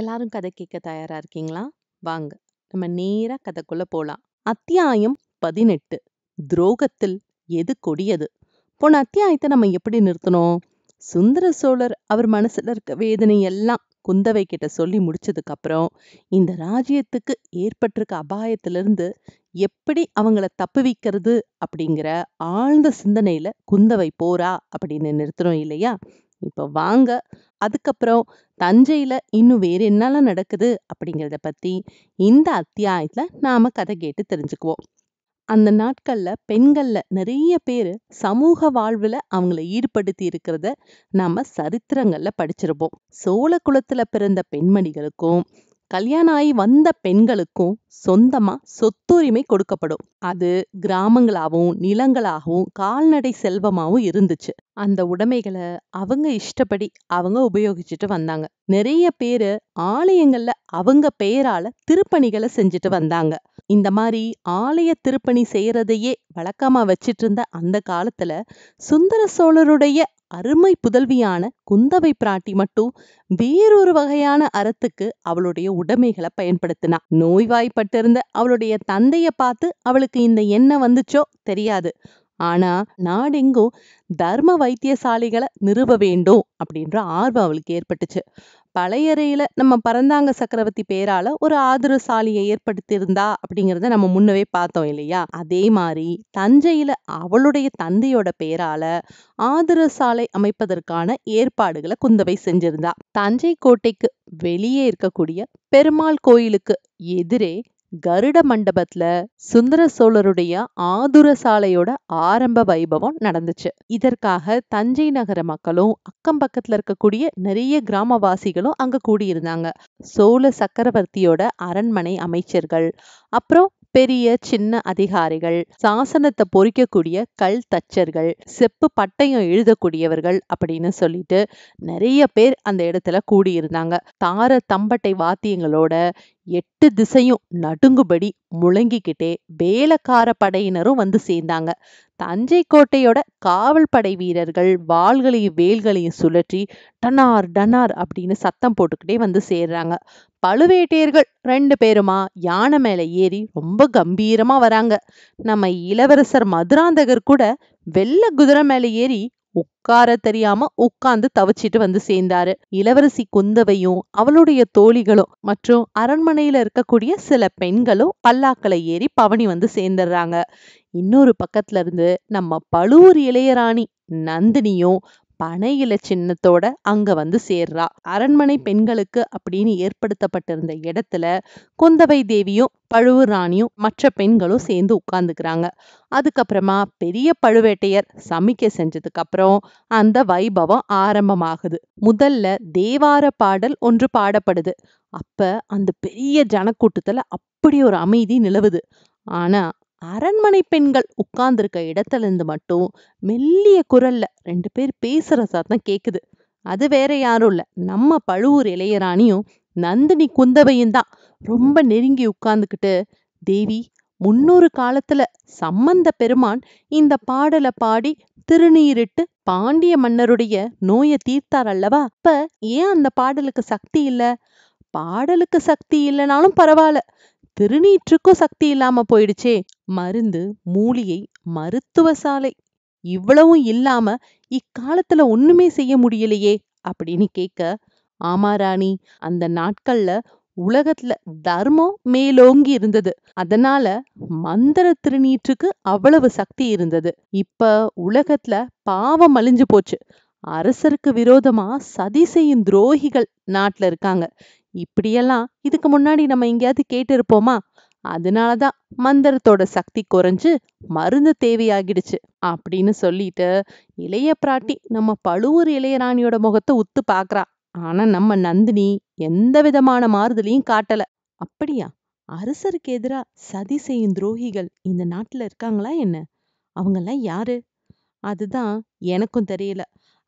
எல்லாரும் கதை கேட்க தயாரா இருக்கீங்களா வாங்க நம்ம நேரா கதைக்குள்ள போலாம் அத்தியாயம் பதினெட்டு துரோகத்தில் எது கொடியது போன அத்தியாயத்தை நம்ம எப்படி நிறுத்தணும் சுந்தர சோழர் அவர் மனசுல இருக்க வேதனை எல்லாம் குந்தவை கிட்ட சொல்லி முடிச்சதுக்கு அப்புறம் இந்த ராஜ்யத்துக்கு ஏற்பட்டிருக்க அபாயத்திலிருந்து எப்படி அவங்கள வைக்கிறது அப்படிங்கிற ஆழ்ந்த சிந்தனையில குந்தவை போறா அப்படின்னு நிறுத்தணும் இல்லையா இப்போ வாங்க அதுக்கப்புறம் தஞ்சையில் இன்னும் வேறு என்னெல்லாம் நடக்குது அப்படிங்கிறத பற்றி இந்த அத்தியாயத்தில் நாம் கதை கேட்டு தெரிஞ்சுக்குவோம் அந்த நாட்களில் பெண்களில் நிறைய பேர் சமூக வாழ்வில் அவங்கள ஈடுபடுத்தி இருக்கிறத நம்ம சரித்திரங்களில் படிச்சிருப்போம் சோழ குலத்தில் பிறந்த பெண்மணிகளுக்கும் கல்யாணம் ஆகி வந்த பெண்களுக்கும் சொந்தமாக சொத்துரிமை கொடுக்கப்படும் அது கிராமங்களாகவும் நிலங்களாகவும் கால்நடை செல்வமாகவும் இருந்துச்சு அந்த உடைமைகளை அவங்க இஷ்டப்படி அவங்க உபயோகிச்சுட்டு வந்தாங்க நிறைய பேர் ஆலயங்கள்ல அவங்க பெயரால திருப்பணிகளை செஞ்சுட்டு வந்தாங்க இந்த மாதிரி ஆலய திருப்பணி செய்யறதையே வழக்கமா வச்சிட்டு இருந்த அந்த காலத்துல சுந்தர சோழருடைய அருமை புதல்வியான குந்தவை பிராட்டி மட்டும் வேறொரு வகையான அறத்துக்கு அவளுடைய உடைமைகளை பயன்படுத்தினா நோய்வாய்ப்பட்டிருந்த அவளுடைய தந்தைய பார்த்து அவளுக்கு இந்த எண்ணம் வந்துச்சோ தெரியாது ஆனா நாடெங்கும் தர்ம வைத்தியசாலைகளை நிறுவ வேண்டும் அப்படின்ற ஆர்வம் அவளுக்கு ஏற்பட்டுச்சு பழையறையில நம்ம பரந்தாங்க சக்கரவர்த்தி பேரால ஒரு சாலையை ஏற்படுத்தியிருந்தா அப்படிங்கிறத நம்ம முன்னவே பார்த்தோம் இல்லையா அதே மாதிரி தஞ்சையில அவளுடைய தந்தையோட ஆதரவு ஆதரவுசாலை அமைப்பதற்கான ஏற்பாடுகளை குந்தவை செஞ்சிருந்தா தஞ்சை கோட்டைக்கு வெளியே இருக்கக்கூடிய பெருமாள் கோயிலுக்கு எதிரே கருட மண்டபத்துல சுந்தர சோழருடைய ஆதுர சாலையோட ஆரம்ப வைபவம் நடந்துச்சு இதற்காக தஞ்சை நகர மக்களும் அக்கம் பக்கத்துல இருக்கக்கூடிய நிறைய கிராமவாசிகளும் அங்க கூடியிருந்தாங்க சோழ சக்கரவர்த்தியோட அரண்மனை அமைச்சர்கள் அப்புறம் பெரிய சின்ன அதிகாரிகள் சாசனத்தை பொறிக்கக்கூடிய கல் தச்சர்கள் செப்பு பட்டயம் எழுதக்கூடியவர்கள் அப்படின்னு சொல்லிட்டு நிறைய பேர் அந்த இடத்துல கூடியிருந்தாங்க தார தம்பட்டை வாத்தியங்களோட எட்டு திசையும் நடுங்குபடி முழங்கிக்கிட்டே வேலக்கார படையினரும் வந்து சேர்ந்தாங்க தஞ்சை கோட்டையோட காவல் படை வீரர்கள் வாள்களையும் வேல்களையும் சுழற்றி டனார் டனார் அப்படின்னு சத்தம் போட்டுக்கிட்டே வந்து சேர்றாங்க பழுவேட்டையர்கள் ரெண்டு பேருமா யானை மேலே ஏறி ரொம்ப கம்பீரமா வராங்க நம்ம இளவரசர் மதுராந்தகர் கூட வெள்ள குதிரை மேலே ஏறி உட்கார தெரியாம உட்கார்ந்து தவிச்சிட்டு வந்து சேர்ந்தாரு இளவரசி குந்தவையும் அவளுடைய தோழிகளும் மற்றும் அரண்மனையில இருக்கக்கூடிய சில பெண்களும் பல்லாக்களை ஏறி பவனி வந்து சேர்ந்துடுறாங்க இன்னொரு பக்கத்துல இருந்து நம்ம பழுவூர் இளையராணி நந்தினியும் பனை இல சின்னத்தோட அங்க வந்து சேர்றா அரண்மனை பெண்களுக்கு அப்படின்னு ஏற்படுத்தப்பட்டிருந்த இடத்துல குந்தவை தேவியும் பழுவூர் ராணியும் மற்ற பெண்களும் சேர்ந்து உட்கார்ந்துக்கிறாங்க அதுக்கப்புறமா பெரிய பழுவேட்டையர் சமிக்க செஞ்சதுக்கு அப்புறம் அந்த வைபவம் ஆரம்பமாகுது முதல்ல தேவார பாடல் ஒன்று பாடப்படுது அப்ப அந்த பெரிய ஜனக்கூட்டத்துல அப்படி ஒரு அமைதி நிலவுது ஆனா அரண்மனை பெண்கள் உட்கார்ந்துருக்க இடத்துலேருந்து மட்டும் மெல்லிய குரல்ல ரெண்டு பேர் பேசுகிற சத்தம் கேட்குது அது வேற யாரும் இல்லை நம்ம பழுவூர் இளையராணியும் நந்தினி குந்தவையும் தான் ரொம்ப நெருங்கி உட்கார்ந்துக்கிட்டு தேவி முன்னொரு காலத்துல சம்பந்த பெருமான் இந்த பாடலை பாடி திருநீரிட்டு பாண்டிய மன்னருடைய நோயை தீர்த்தார் அல்லவா அப்ப ஏன் அந்த பாடலுக்கு சக்தி இல்லை பாடலுக்கு சக்தி இல்லைனாலும் பரவாயில்ல திருநீற்றுக்கும் சக்தி இல்லாம போயிடுச்சே மருந்து மூலிகை மருத்துவ சாலை இவ்வளவும் இல்லாம இக்காலத்துல ஒண்ணுமே செய்ய முடியலையே அப்படின்னு கேட்க ஆமா ராணி அந்த நாட்கள்ல உலகத்துல தர்மம் மேலோங்கி இருந்தது அதனால மந்திர திருநீற்றுக்கு அவ்வளவு சக்தி இருந்தது இப்ப உலகத்துல பாவம் அழிஞ்சு போச்சு அரசருக்கு விரோதமா சதி செய்யும் துரோகிகள் நாட்டுல இருக்காங்க இப்படியெல்லாம் இதுக்கு முன்னாடி நம்ம எங்கேயாவது கேட்டிருப்போமா அதனால தான் மந்திரத்தோட சக்தி குறைஞ்சு மருந்து தேவையாகிடுச்சு அப்படின்னு சொல்லிட்டு இளைய பிராட்டி நம்ம பழுவூர் இளையராணியோட முகத்தை உத்து பார்க்குறா ஆனால் நம்ம நந்தினி எந்த விதமான மாறுதலையும் காட்டலை அப்படியா அரசருக்கு எதிராக சதி செய்யும் துரோகிகள் இந்த நாட்டில் இருக்காங்களா என்ன அவங்கெல்லாம் யாரு அதுதான் எனக்கும் தெரியல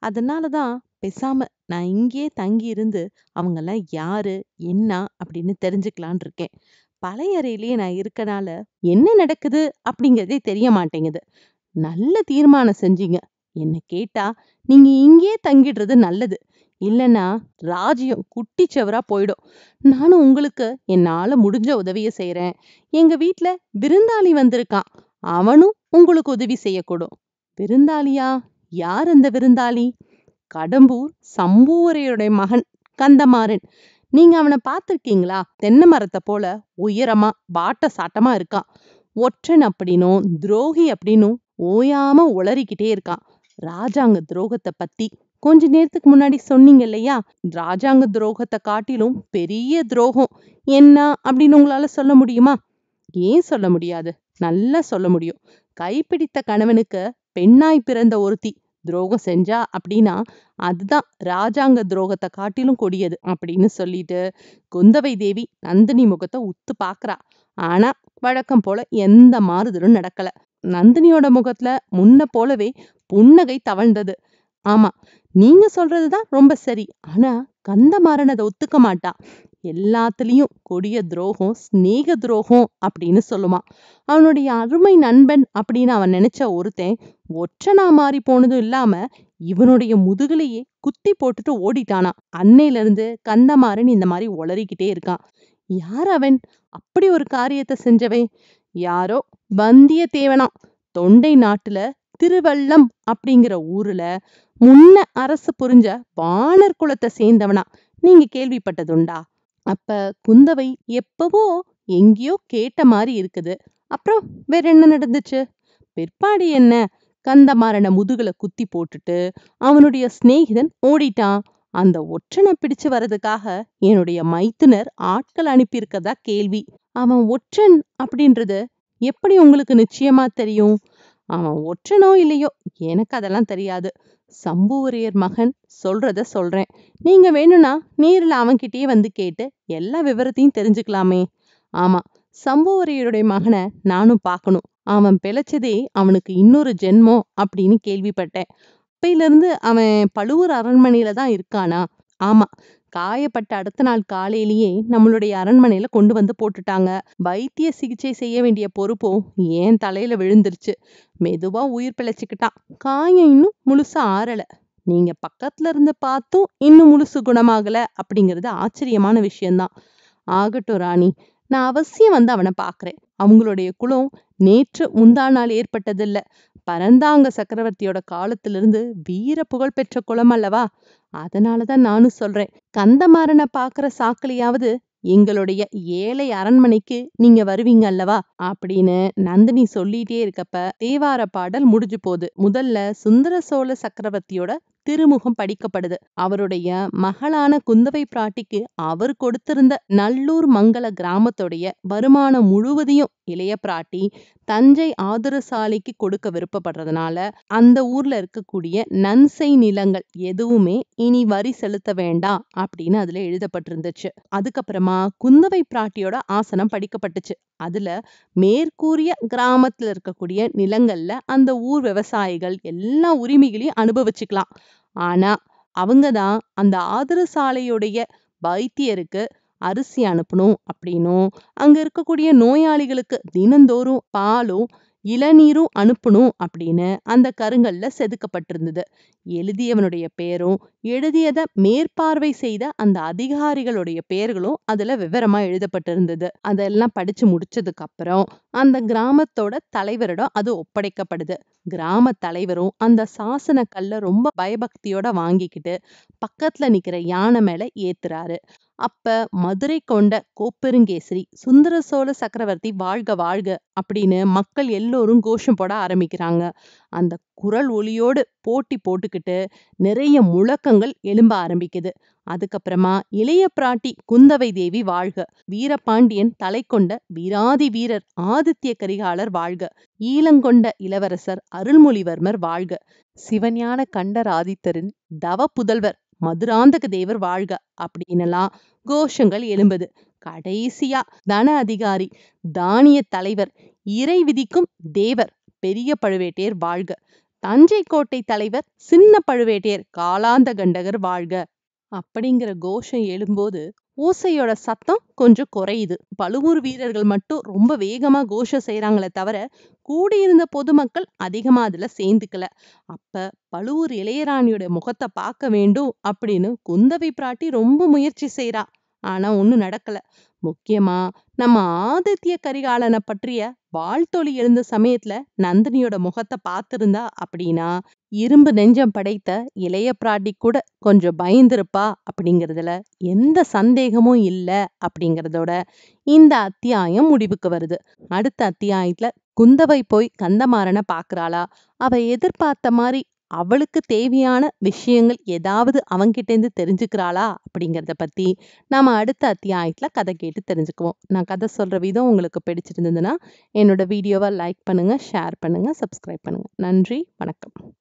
அதனால தான் பேசாமல் நான் இங்கேயே தங்கி இருந்து அவங்கெல்லாம் யாரு என்ன அப்படின்னு தெரிஞ்சுக்கலான் இருக்கேன் பழைய அறையிலேயே நான் இருக்கனால என்ன நடக்குது அப்படிங்கிறதே தெரிய மாட்டேங்குது நல்ல தீர்மானம் செஞ்சீங்க என்ன கேட்டா நீங்க இங்கேயே தங்கிடுறது நல்லது இல்லைன்னா ராஜ்யம் குட்டி போயிடும் நானும் உங்களுக்கு என்னால் முடிஞ்ச உதவியை செய்கிறேன் எங்கள் வீட்டில் விருந்தாளி வந்திருக்கான் அவனும் உங்களுக்கு உதவி செய்யக்கூடும் விருந்தாளியா யார் அந்த விருந்தாளி கடம்பூர் சம்பூவரையுடைய மகன் கந்தமாறன் நீங்க அவனை பார்த்துருக்கீங்களா தென்னை மரத்தை போல உயரமா வாட்ட சாட்டமா இருக்கான் ஒற்றன் அப்படின்னும் துரோகி அப்படின்னும் ஓயாம உளறிக்கிட்டே இருக்கான் ராஜாங்க துரோகத்தை பத்தி கொஞ்ச நேரத்துக்கு முன்னாடி சொன்னீங்க இல்லையா ராஜாங்க துரோகத்தை காட்டிலும் பெரிய துரோகம் என்ன அப்படின்னு உங்களால சொல்ல முடியுமா ஏன் சொல்ல முடியாது நல்லா சொல்ல முடியும் கைப்பிடித்த கணவனுக்கு பெண்ணாய் பிறந்த ஒருத்தி துரோகம் செஞ்சா அப்படின்னா அதுதான் ராஜாங்க துரோகத்தை காட்டிலும் கொடியது அப்படின்னு சொல்லிட்டு குந்தவை தேவி நந்தினி முகத்தை உத்து பாக்குறா ஆனா வழக்கம் போல எந்த மாறுதலும் நடக்கல நந்தினியோட முகத்துல முன்ன போலவே புன்னகை தவழ்ந்தது ஆமா நீங்க சொல்றதுதான் ரொம்ப சரி ஆனா கந்தமாறன் அதை ஒத்துக்க மாட்டான் எல்லாத்துலயும் கொடிய துரோகம் ஸ்னேக துரோகம் அப்படின்னு சொல்லுவான் அவனுடைய அருமை நண்பன் அப்படின்னு அவன் நினைச்ச ஒருத்தன் ஒற்றனா மாறி போனதும் இல்லாம இவனுடைய முதுகுலையே குத்தி போட்டுட்டு ஓடிட்டானா அன்னையில இருந்து கந்தமாறன் இந்த மாதிரி ஒளறிக்கிட்டே இருக்கான் யார் அவன் அப்படி ஒரு காரியத்தை செஞ்சவன் யாரோ வந்தியத்தேவனா தொண்டை நாட்டுல திருவள்ளம் அப்படிங்கிற ஊர்ல முன்ன அரசு புரிஞ்ச வானர் குலத்தை சேர்ந்தவனா நீங்க கேள்விப்பட்டதுண்டா அப்ப குந்தவை எப்பவோ எங்கேயோ கேட்ட மாதிரி இருக்குது அப்புறம் வேற என்ன நடந்துச்சு பிற்பாடு என்ன கந்தமாறன முதுகுல குத்தி போட்டுட்டு அவனுடைய சிநேகிதன் ஓடிட்டான் அந்த ஒற்றனை பிடிச்சு வர்றதுக்காக என்னுடைய மைத்துனர் ஆட்கள் அனுப்பியிருக்கதா கேள்வி அவன் ஒற்றன் அப்படின்றது எப்படி உங்களுக்கு நிச்சயமா தெரியும் அவன் ஒற்றனோ இல்லையோ எனக்கு அதெல்லாம் தெரியாது சம்புவரையர் மகன் சொல்றத சொல்றேன் நீங்க வேணும்னா நேரில் அவன்கிட்டயே வந்து கேட்டு எல்லா விவரத்தையும் தெரிஞ்சுக்கலாமே ஆமா சம்புவரையருடைய மகனை நானும் பார்க்கணும் அவன் பிழைச்சதே அவனுக்கு இன்னொரு ஜென்மோ அப்படின்னு கேள்விப்பட்டேன் அப்பையிலிருந்து அவன் பழுவூர் அரண்மனையில தான் இருக்கானா ஆமா காயப்பட்ட அடுத்த நாள் காலையிலேயே நம்மளுடைய அரண்மனையில கொண்டு வந்து போட்டுட்டாங்க வைத்திய சிகிச்சை செய்ய வேண்டிய பொறுப்பும் ஏன் தலையில விழுந்துருச்சு மெதுவா உயிர் பிழைச்சுக்கிட்டான் காயம் இன்னும் முழுசா ஆறல நீங்க பக்கத்துல இருந்து பார்த்தும் இன்னும் முழுசு குணமாகல அப்படிங்கிறது ஆச்சரியமான விஷயம்தான் ஆகட்டும் ராணி நான் அவசியம் வந்து அவனை பாக்குறேன் அவங்களுடைய குளம் நேற்று முந்தா நாள் ஏற்பட்டதில்லை பரந்தாங்க சக்கரவர்த்தியோட காலத்திலிருந்து வீர புகழ் பெற்ற குளம் அல்லவா அதனாலதான் நானும் சொல்றேன் கந்தமாறனை பாக்குற சாக்கலியாவது எங்களுடைய ஏழை அரண்மனைக்கு நீங்க வருவீங்க அல்லவா அப்படின்னு நந்தினி சொல்லிட்டே இருக்கப்ப தேவார பாடல் முடிஞ்சு போகுது முதல்ல சுந்தர சோழ சக்கரவர்த்தியோட திருமுகம் படிக்கப்படுது அவருடைய மகளான குந்தவை பிராட்டிக்கு அவர் கொடுத்திருந்த நல்லூர் மங்கள கிராமத்துடைய வருமானம் முழுவதையும் இளைய பிராட்டி தஞ்சை ஆதரசாலைக்கு கொடுக்க விருப்பப்படுறதுனால அந்த ஊர்ல இருக்கக்கூடிய நன்சை நிலங்கள் எதுவுமே இனி வரி செலுத்த வேண்டாம் அப்படின்னு அதுல எழுதப்பட்டிருந்துச்சு அதுக்கப்புறமா குந்தவை பிராட்டியோட ஆசனம் படிக்கப்பட்டுச்சு அதுல மேற்கூறிய கிராமத்துல இருக்கக்கூடிய நிலங்கள்ல அந்த ஊர் விவசாயிகள் எல்லா உரிமைகளையும் அனுபவிச்சுக்கலாம் ஆனா அவங்க தான் அந்த ஆதர சாலையுடைய வைத்தியருக்கு அரிசி அனுப்பணும் அப்படின்னும் அங்க இருக்கக்கூடிய நோயாளிகளுக்கு தினந்தோறும் பாலும் இளநீரும் அனுப்பணும் அப்படின்னு அந்த கருங்கல்ல செதுக்கப்பட்டிருந்தது எழுதியவனுடைய பேரும் எழுதியதை மேற்பார்வை செய்த அந்த அதிகாரிகளுடைய பெயர்களும் அதுல விவரமா எழுதப்பட்டிருந்தது அதெல்லாம் படிச்சு முடிச்சதுக்கு அப்புறம் அந்த கிராமத்தோட தலைவரிடம் அது ஒப்படைக்கப்படுது கிராம தலைவரும் அந்த சாசன கல்ல ரொம்ப பயபக்தியோட வாங்கிக்கிட்டு பக்கத்துல நிக்கிற யானை மேல ஏத்துறாரு அப்ப மதுரை கொண்ட கோப்பெருங்கேசரி சுந்தர சோழ சக்கரவர்த்தி வாழ்க வாழ்க அப்படின்னு மக்கள் எல்லோரும் கோஷம் போட ஆரம்பிக்கிறாங்க அந்த குரல் ஒளியோடு போட்டி போட்டுக்கிட்டு நிறைய முழக்கங்கள் எழும்ப ஆரம்பிக்குது அதுக்கப்புறமா இளைய பிராட்டி குந்தவை தேவி வாழ்க வீரபாண்டியன் தலை கொண்ட வீராதி வீரர் ஆதித்ய கரிகாலர் வாழ்க ஈழங்கொண்ட இளவரசர் அருள்மொழிவர்மர் வாழ்க சிவஞான கண்டர் ஆதித்தரின் தவ புதல்வர் மதுராந்தக தேவர் வாழ்க அப்படின்னுலாம் கோஷங்கள் எழும்புது கடைசியா தன அதிகாரி தானிய தலைவர் இறை விதிக்கும் தேவர் பெரிய பழுவேட்டையர் வாழ்க தஞ்சை கோட்டை தலைவர் சின்ன பழுவேட்டையர் காலாந்த கண்டகர் வாழ்க அப்படிங்கிற கோஷம் எழும்போது ஓசையோட சத்தம் கொஞ்சம் குறையுது பழுவூர் வீரர்கள் மட்டும் ரொம்ப வேகமா கோஷம் செய்யறாங்களே தவிர கூடியிருந்த பொதுமக்கள் அதிகமா அதுல சேர்ந்துக்கல அப்ப பழுவூர் இளையராணியோட முகத்தை பார்க்க வேண்டும் அப்படின்னு குந்தவை பிராட்டி ரொம்ப முயற்சி செய்யறா ஆனா ஒண்ணும் நடக்கல முக்கியமா நம்ம ஆதித்ய கரிகாலனை பற்றிய வாழ்த்தொழி எழுந்த சமயத்துல நந்தினியோட முகத்தை பார்த்திருந்தா அப்படின்னா இரும்பு நெஞ்சம் படைத்த இளைய பிராட்டி கூட கொஞ்சம் பயந்திருப்பா அப்படிங்கிறதுல எந்த சந்தேகமும் இல்லை அப்படிங்கிறதோட இந்த அத்தியாயம் முடிவுக்கு வருது அடுத்த அத்தியாயத்துல குந்தவை போய் கந்தமாறனை பாக்குறாளா அவ எதிர்பார்த்த மாதிரி அவளுக்கு தேவையான விஷயங்கள் ஏதாவது அவங்கிட்டேருந்து தெரிஞ்சுக்கிறாளா அப்படிங்கிறத பற்றி நாம் அடுத்த அத்தியாயத்தில் கதை கேட்டு தெரிஞ்சுக்குவோம் நான் கதை சொல்கிற விதம் உங்களுக்கு பிடிச்சிருந்ததுன்னா என்னோடய வீடியோவை லைக் பண்ணுங்கள் ஷேர் பண்ணுங்கள் சப்ஸ்கிரைப் பண்ணுங்கள் நன்றி வணக்கம்